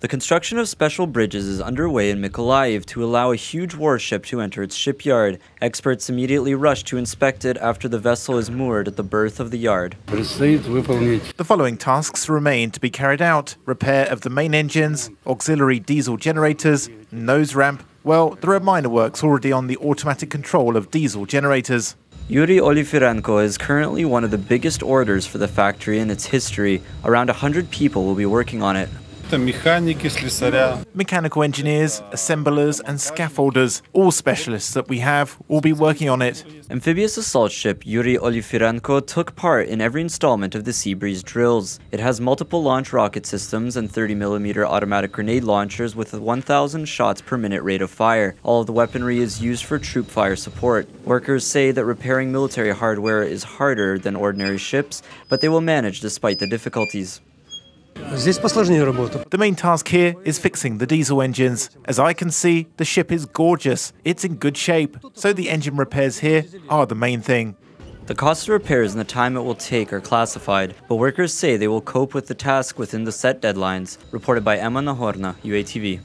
The construction of special bridges is underway in Mykolaiv to allow a huge warship to enter its shipyard. Experts immediately rush to inspect it after the vessel is moored at the berth of the yard. The following tasks remain to be carried out repair of the main engines, auxiliary diesel generators, nose ramp. Well, there are minor works already on the automatic control of diesel generators. Yuri Olifirenko is currently one of the biggest orders for the factory in its history. Around 100 people will be working on it. Mechanical engineers, assemblers, and scaffolders, all specialists that we have, will be working on it. Amphibious assault ship Yuri Olifiranko took part in every installment of the Seabreeze drills. It has multiple launch rocket systems and 30mm automatic grenade launchers with a 1,000 shots per minute rate of fire. All of the weaponry is used for troop fire support. Workers say that repairing military hardware is harder than ordinary ships, but they will manage despite the difficulties. The main task here is fixing the diesel engines. As I can see, the ship is gorgeous. It's in good shape, so the engine repairs here are the main thing. The cost of repairs and the time it will take are classified, but workers say they will cope with the task within the set deadlines, reported by Emma Nahorna, UATV.